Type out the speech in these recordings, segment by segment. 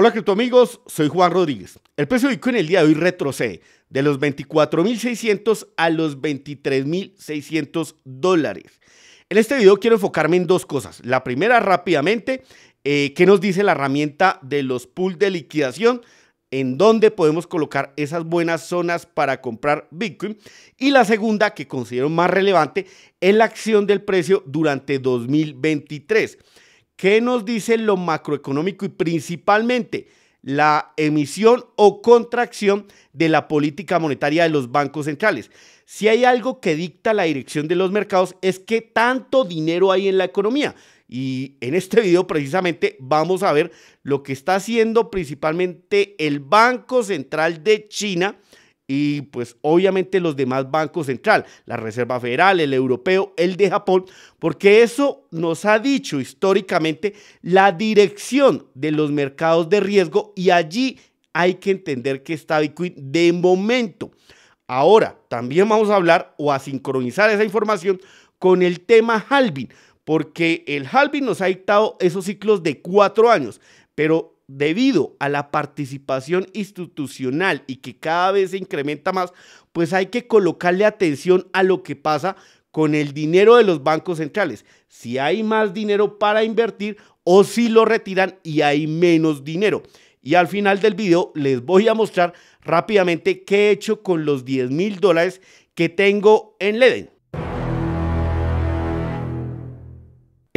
Hola amigos, soy Juan Rodríguez. El precio de Bitcoin el día de hoy retrocede de los 24.600 a los 23.600 dólares. En este video quiero enfocarme en dos cosas. La primera rápidamente, Que eh, qué nos dice la herramienta de los pools de liquidación, en dónde podemos colocar esas buenas zonas para comprar Bitcoin. Y la segunda, que considero más relevante, es la acción del precio durante 2023. ¿Qué nos dice lo macroeconómico y principalmente la emisión o contracción de la política monetaria de los bancos centrales? Si hay algo que dicta la dirección de los mercados es que tanto dinero hay en la economía. Y en este video precisamente vamos a ver lo que está haciendo principalmente el Banco Central de China y pues obviamente los demás bancos central, la Reserva Federal, el europeo, el de Japón, porque eso nos ha dicho históricamente la dirección de los mercados de riesgo y allí hay que entender que está Bitcoin de momento. Ahora, también vamos a hablar o a sincronizar esa información con el tema Halvin porque el Halvin nos ha dictado esos ciclos de cuatro años, pero debido a la participación institucional y que cada vez se incrementa más, pues hay que colocarle atención a lo que pasa con el dinero de los bancos centrales. Si hay más dinero para invertir o si lo retiran y hay menos dinero. Y al final del video les voy a mostrar rápidamente qué he hecho con los 10 mil dólares que tengo en Leden.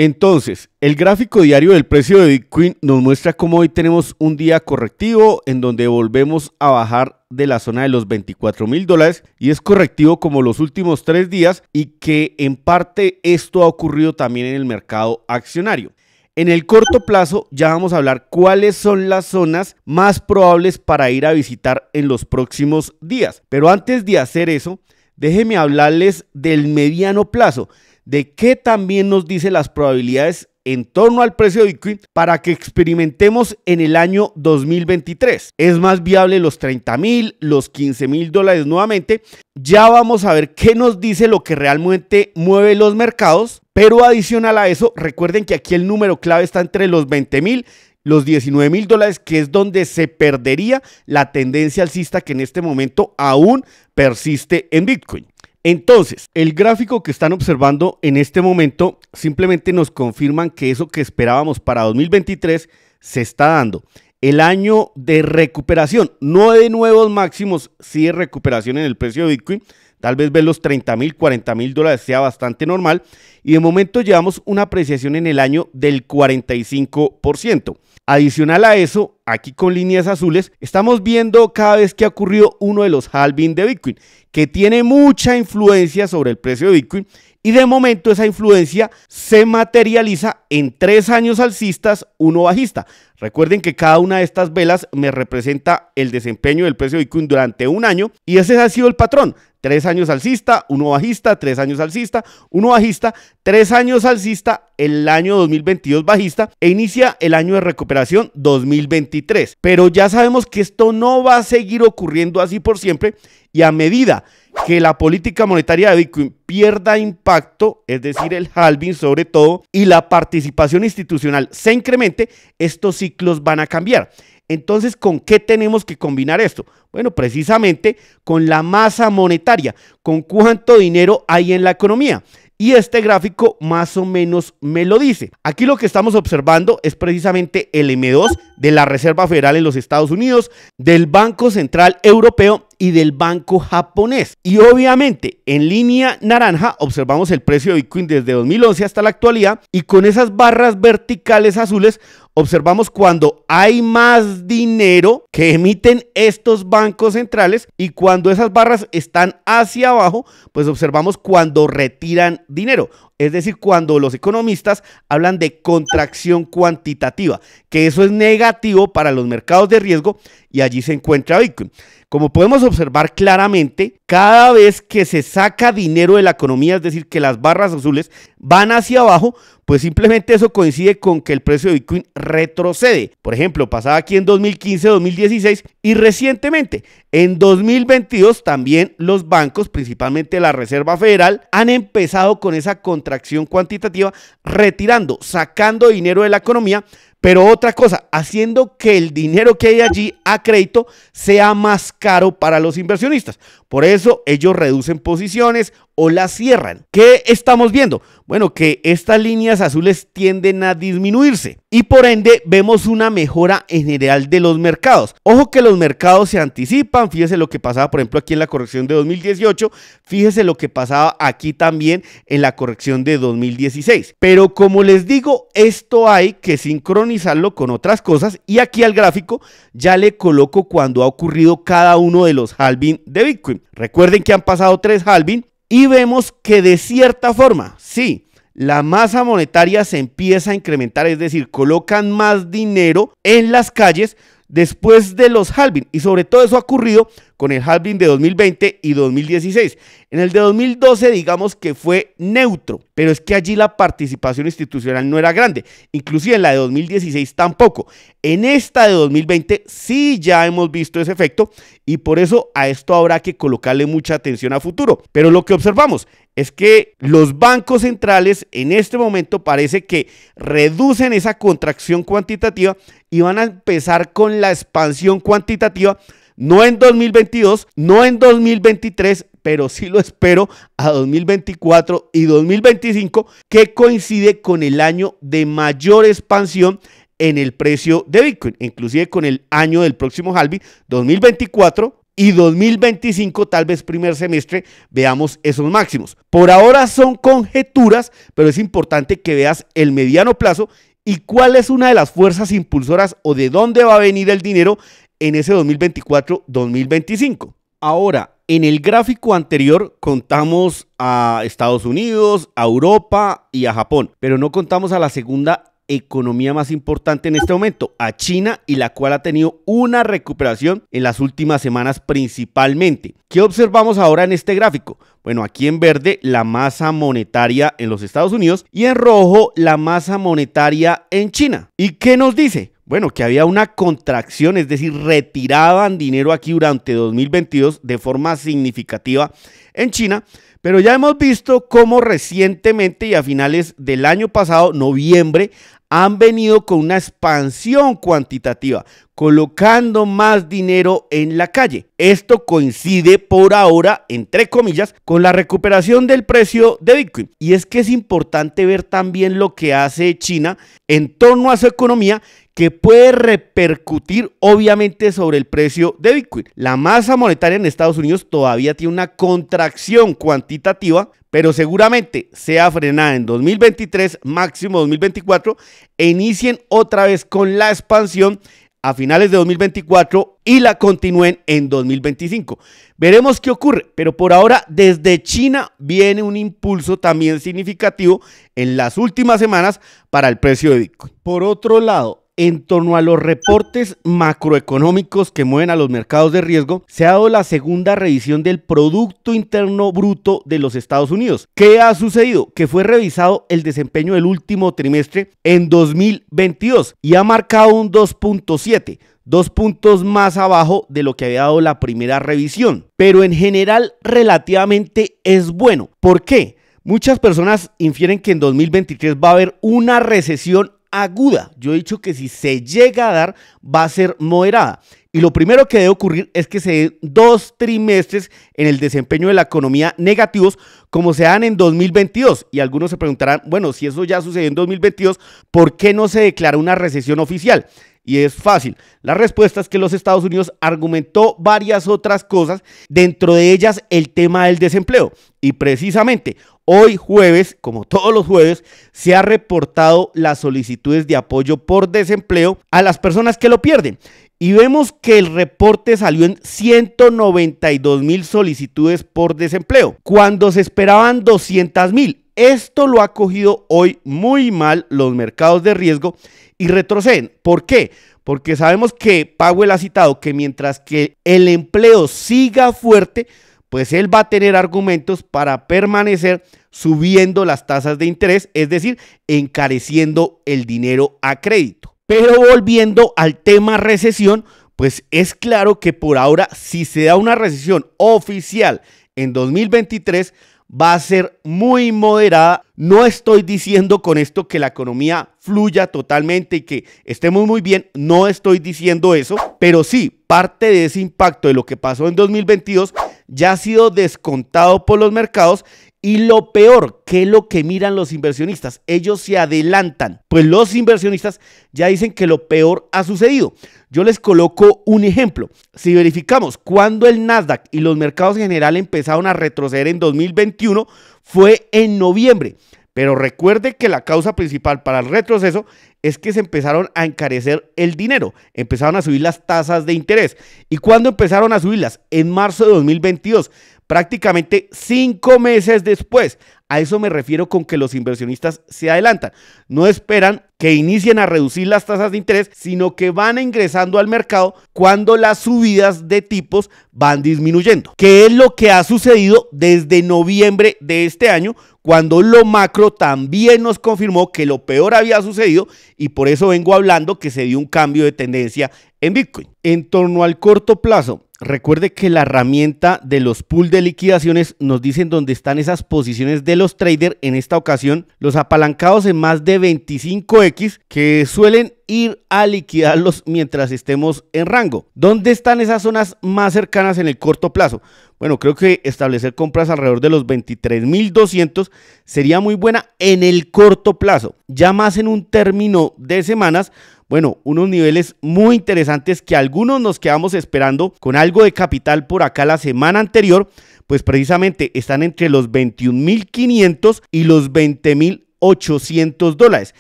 Entonces, el gráfico diario del precio de Bitcoin nos muestra cómo hoy tenemos un día correctivo en donde volvemos a bajar de la zona de los 24 mil dólares y es correctivo como los últimos tres días y que en parte esto ha ocurrido también en el mercado accionario. En el corto plazo ya vamos a hablar cuáles son las zonas más probables para ir a visitar en los próximos días. Pero antes de hacer eso, déjenme hablarles del mediano plazo de qué también nos dice las probabilidades en torno al precio de Bitcoin para que experimentemos en el año 2023. Es más viable los 30 mil, los 15 mil dólares nuevamente. Ya vamos a ver qué nos dice lo que realmente mueve los mercados. Pero adicional a eso, recuerden que aquí el número clave está entre los 20 mil los 19 mil dólares, que es donde se perdería la tendencia alcista que en este momento aún persiste en Bitcoin. Entonces, el gráfico que están observando en este momento simplemente nos confirman que eso que esperábamos para 2023 se está dando. El año de recuperación, no de nuevos máximos, sí de recuperación en el precio de Bitcoin, Tal vez ver los 30 mil, 40 mil dólares sea bastante normal. Y de momento llevamos una apreciación en el año del 45%. Adicional a eso, aquí con líneas azules, estamos viendo cada vez que ha ocurrido uno de los halving de Bitcoin, que tiene mucha influencia sobre el precio de Bitcoin. Y de momento esa influencia se materializa en tres años alcistas, uno bajista. Recuerden que cada una de estas velas me representa el desempeño del precio de Bitcoin durante un año y ese ha sido el patrón tres años alcista, uno bajista, tres años alcista, uno bajista, tres años alcista, el año 2022 bajista e inicia el año de recuperación 2023. Pero ya sabemos que esto no va a seguir ocurriendo así por siempre y a medida que la política monetaria de Bitcoin pierda impacto, es decir, el halving sobre todo, y la participación institucional se incremente, estos ciclos van a cambiar. Entonces, ¿con qué tenemos que combinar esto? Bueno, precisamente con la masa monetaria, con cuánto dinero hay en la economía. Y este gráfico más o menos me lo dice. Aquí lo que estamos observando es precisamente el M2 de la Reserva Federal en los Estados Unidos, del Banco Central Europeo y del banco japonés. Y obviamente en línea naranja observamos el precio de Bitcoin desde 2011 hasta la actualidad y con esas barras verticales azules observamos cuando hay más dinero que emiten estos bancos centrales y cuando esas barras están hacia abajo, pues observamos cuando retiran dinero. Es decir, cuando los economistas hablan de contracción cuantitativa, que eso es negativo para los mercados de riesgo y allí se encuentra Bitcoin. Como podemos observar claramente, cada vez que se saca dinero de la economía, es decir, que las barras azules van hacia abajo, pues simplemente eso coincide con que el precio de Bitcoin retrocede. Por ejemplo, pasaba aquí en 2015, 2016 y recientemente, en 2022 también los bancos, principalmente la Reserva Federal, han empezado con esa contracción acción cuantitativa, retirando, sacando dinero de la economía pero otra cosa, haciendo que el dinero que hay allí a crédito sea más caro para los inversionistas. Por eso ellos reducen posiciones o las cierran. ¿Qué estamos viendo? Bueno, que estas líneas azules tienden a disminuirse y por ende vemos una mejora en general de los mercados. Ojo que los mercados se anticipan, fíjese lo que pasaba por ejemplo aquí en la corrección de 2018, fíjese lo que pasaba aquí también en la corrección de 2016. Pero como les digo, esto hay que sincronizar con otras cosas y aquí al gráfico ya le coloco cuando ha ocurrido cada uno de los halving de Bitcoin. Recuerden que han pasado tres halving y vemos que de cierta forma, sí, la masa monetaria se empieza a incrementar, es decir, colocan más dinero en las calles después de los halving y sobre todo eso ha ocurrido con el halving de 2020 y 2016. En el de 2012 digamos que fue neutro, pero es que allí la participación institucional no era grande, inclusive en la de 2016 tampoco. En esta de 2020 sí ya hemos visto ese efecto y por eso a esto habrá que colocarle mucha atención a futuro. Pero lo que observamos es que los bancos centrales en este momento parece que reducen esa contracción cuantitativa y van a empezar con la expansión cuantitativa no en 2022, no en 2023, pero sí lo espero a 2024 y 2025, que coincide con el año de mayor expansión en el precio de Bitcoin, inclusive con el año del próximo halving 2024 y 2025, tal vez primer semestre, veamos esos máximos. Por ahora son conjeturas, pero es importante que veas el mediano plazo y cuál es una de las fuerzas impulsoras o de dónde va a venir el dinero en ese 2024-2025. Ahora, en el gráfico anterior contamos a Estados Unidos, a Europa y a Japón, pero no contamos a la segunda economía más importante en este momento, a China, y la cual ha tenido una recuperación en las últimas semanas principalmente. ¿Qué observamos ahora en este gráfico? Bueno, aquí en verde la masa monetaria en los Estados Unidos y en rojo la masa monetaria en China. ¿Y qué nos dice? bueno, que había una contracción, es decir, retiraban dinero aquí durante 2022 de forma significativa en China, pero ya hemos visto cómo recientemente y a finales del año pasado, noviembre, han venido con una expansión cuantitativa, colocando más dinero en la calle. Esto coincide por ahora, entre comillas, con la recuperación del precio de Bitcoin. Y es que es importante ver también lo que hace China en torno a su economía que puede repercutir obviamente sobre el precio de Bitcoin. La masa monetaria en Estados Unidos todavía tiene una contracción cuantitativa, pero seguramente sea frenada en 2023, máximo 2024, e inicien otra vez con la expansión a finales de 2024 y la continúen en 2025. Veremos qué ocurre, pero por ahora desde China viene un impulso también significativo en las últimas semanas para el precio de Bitcoin. Por otro lado, en torno a los reportes macroeconómicos que mueven a los mercados de riesgo, se ha dado la segunda revisión del Producto Interno Bruto de los Estados Unidos. ¿Qué ha sucedido? Que fue revisado el desempeño del último trimestre en 2022 y ha marcado un 2.7 dos puntos más abajo de lo que había dado la primera revisión. Pero en general relativamente es bueno. ¿Por qué? Muchas personas infieren que en 2023 va a haber una recesión aguda. Yo he dicho que si se llega a dar, va a ser moderada. Y lo primero que debe ocurrir es que se den dos trimestres en el desempeño de la economía negativos como se dan en 2022. Y algunos se preguntarán, bueno, si eso ya sucedió en 2022, ¿por qué no se declara una recesión oficial? Y es fácil. La respuesta es que los Estados Unidos argumentó varias otras cosas, dentro de ellas el tema del desempleo. Y precisamente Hoy jueves, como todos los jueves, se ha reportado las solicitudes de apoyo por desempleo a las personas que lo pierden. Y vemos que el reporte salió en 192 mil solicitudes por desempleo, cuando se esperaban 200 mil. Esto lo ha cogido hoy muy mal los mercados de riesgo y retroceden. ¿Por qué? Porque sabemos que Powell ha citado que mientras que el empleo siga fuerte, pues él va a tener argumentos para permanecer subiendo las tasas de interés, es decir, encareciendo el dinero a crédito. Pero volviendo al tema recesión, pues es claro que por ahora, si se da una recesión oficial en 2023, va a ser muy moderada. No estoy diciendo con esto que la economía fluya totalmente y que estemos muy bien, no estoy diciendo eso, pero sí, parte de ese impacto de lo que pasó en 2022 ya ha sido descontado por los mercados y lo peor, que es lo que miran los inversionistas? Ellos se adelantan, pues los inversionistas ya dicen que lo peor ha sucedido. Yo les coloco un ejemplo. Si verificamos cuando el Nasdaq y los mercados en general empezaron a retroceder en 2021, fue en noviembre. Pero recuerde que la causa principal para el retroceso es que se empezaron a encarecer el dinero, empezaron a subir las tasas de interés. ¿Y cuándo empezaron a subirlas? En marzo de 2022 prácticamente cinco meses después. A eso me refiero con que los inversionistas se adelantan. No esperan que inicien a reducir las tasas de interés, sino que van ingresando al mercado cuando las subidas de tipos van disminuyendo. Que es lo que ha sucedido desde noviembre de este año, cuando lo macro también nos confirmó que lo peor había sucedido y por eso vengo hablando que se dio un cambio de tendencia en Bitcoin. En torno al corto plazo, Recuerde que la herramienta de los pool de liquidaciones nos dicen dónde están esas posiciones de los traders. En esta ocasión, los apalancados en más de 25x que suelen ir a liquidarlos mientras estemos en rango. ¿Dónde están esas zonas más cercanas en el corto plazo? Bueno, creo que establecer compras alrededor de los 23.200 sería muy buena en el corto plazo. Ya más en un término de semanas, bueno, unos niveles muy interesantes que algunos nos quedamos esperando con algo de capital por acá la semana anterior, pues precisamente están entre los 21.500 y los 20.000 800 dólares.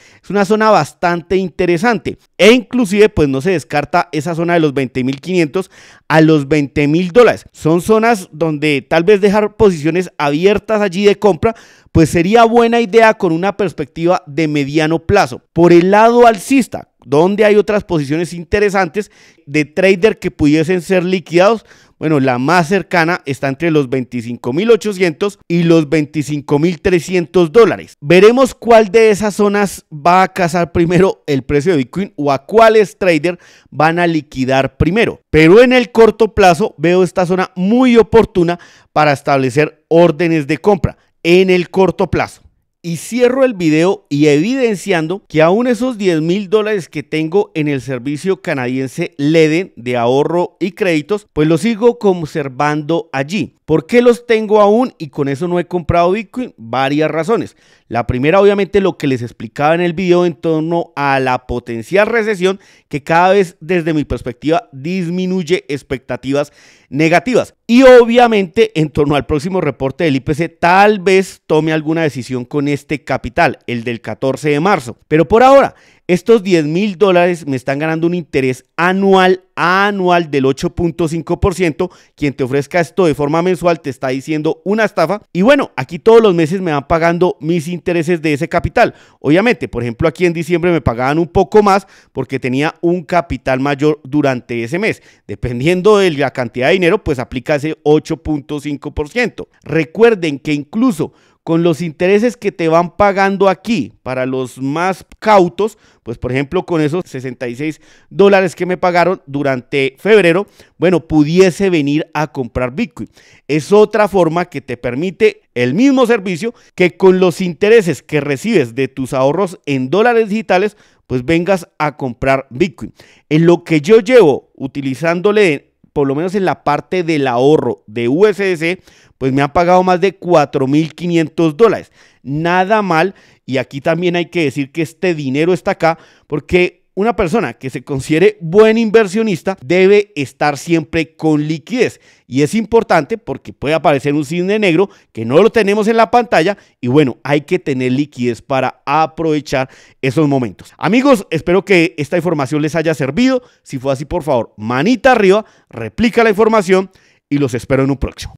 Es una zona bastante interesante e inclusive pues no se descarta esa zona de los 20.500 a los 20.000 dólares. Son zonas donde tal vez dejar posiciones abiertas allí de compra pues sería buena idea con una perspectiva de mediano plazo. Por el lado alcista, donde hay otras posiciones interesantes de trader que pudiesen ser liquidados bueno, la más cercana está entre los 25.800 y los 25.300 dólares. Veremos cuál de esas zonas va a cazar primero el precio de Bitcoin o a cuáles trader van a liquidar primero. Pero en el corto plazo veo esta zona muy oportuna para establecer órdenes de compra en el corto plazo y cierro el video y evidenciando que aún esos 10 mil dólares que tengo en el servicio canadiense LEDEN de ahorro y créditos, pues los sigo conservando allí. ¿Por qué los tengo aún y con eso no he comprado Bitcoin? Varias razones. La primera, obviamente, lo que les explicaba en el video en torno a la potencial recesión que cada vez desde mi perspectiva disminuye expectativas negativas. Y obviamente en torno al próximo reporte del IPC tal vez tome alguna decisión con este capital, el del 14 de marzo. Pero por ahora, estos 10 mil dólares me están ganando un interés anual, anual del 8.5%. Quien te ofrezca esto de forma mensual te está diciendo una estafa. Y bueno, aquí todos los meses me van pagando mis intereses de ese capital. Obviamente, por ejemplo, aquí en diciembre me pagaban un poco más porque tenía un capital mayor durante ese mes. Dependiendo de la cantidad de dinero, pues aplica ese 8.5%. Recuerden que incluso con los intereses que te van pagando aquí para los más cautos, pues por ejemplo con esos 66 dólares que me pagaron durante febrero, bueno, pudiese venir a comprar Bitcoin. Es otra forma que te permite el mismo servicio que con los intereses que recibes de tus ahorros en dólares digitales, pues vengas a comprar Bitcoin. En lo que yo llevo utilizándole por lo menos en la parte del ahorro de USDC, pues me han pagado más de 4.500 dólares. Nada mal. Y aquí también hay que decir que este dinero está acá porque una persona que se considere buen inversionista debe estar siempre con liquidez. Y es importante porque puede aparecer un cisne negro que no lo tenemos en la pantalla. Y bueno, hay que tener liquidez para aprovechar esos momentos. Amigos, espero que esta información les haya servido. Si fue así, por favor, manita arriba, replica la información y los espero en un próximo.